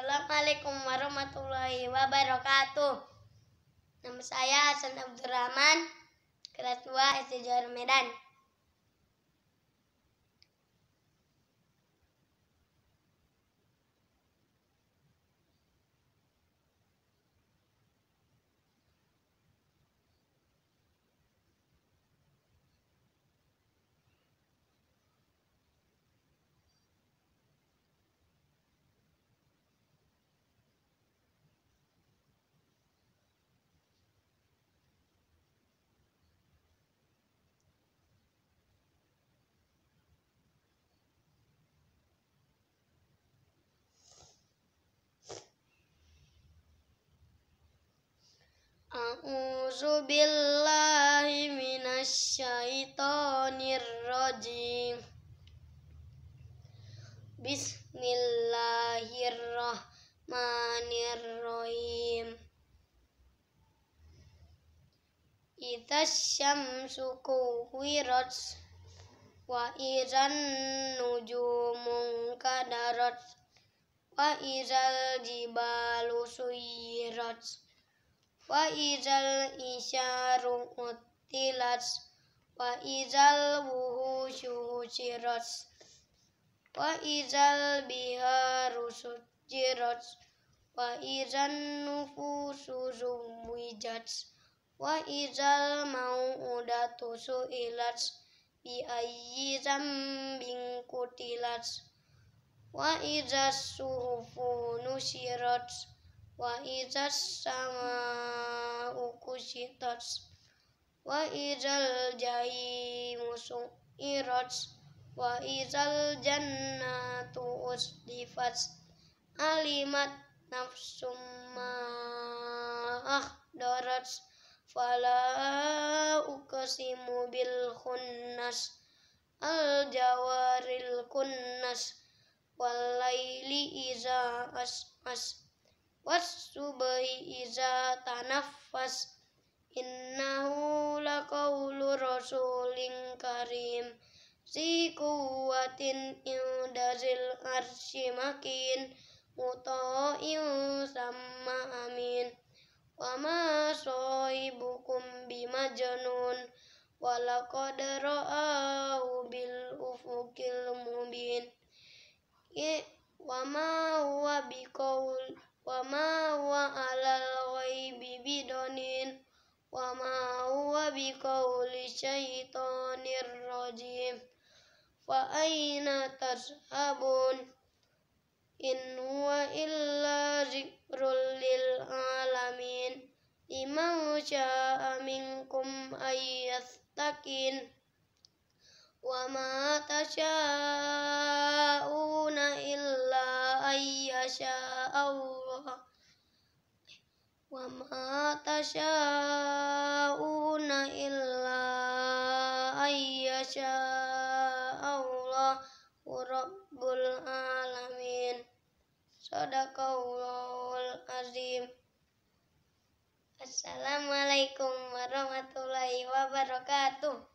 Assalamualaikum warahmatullahi wabarakatuh. Nama saya Hasan Abdurrahman, kelas 2 SD Medan. A'udzu billahi minasyaitonir rajim. Bismillahirrahmanirrahim. Idza syamsu kuwirat wa idzan nujumu kadarat wa idzal jibalu suyirat وإذا الإشار أطلت وإذا الوحوش هجرت وإذا البهار سجرت وإذا النفوس زوجت وإذا الموءودة سئلت بأي ذنب قتلت وإذا الصحف نشرت wa izal sama ukusitas wa izal jahimu su'irats wa izal jannatu usdifats alimat nafsum ma ahdarats fala uqsimu bil khunnas al jawaril kunnas wal laili iza as wasubahi iza tanafas innahu laqawlu rasulin karim si kuwatin indazil arsi makin muta'in sama amin wama sohibukum bima janun walaqad ra'ahu bil ufukil mubin wama wama huwa biqaul وَمَا هُوَ عَلَى الْغَيْبِ بِدَنِينَ وَمَا هُوَ بِقَوْلِ شَيْطَانِ الرَّجِيمِ فأين تذهبون إِنْ هُوَ إِلَّا ذكر لِلْعَالَمِينَ لِمَنْ شَاءَ مِنْكُمْ أَنْ يستقين وَمَا تَشَاءُونَ إِلَّا أَنْ يَشَاءَ اللَّهُ وما تشاءون إلا أن يشاء الله رب العالمين صدق الله العظيم Assalamualaikum warahmatullahi wabarakatuh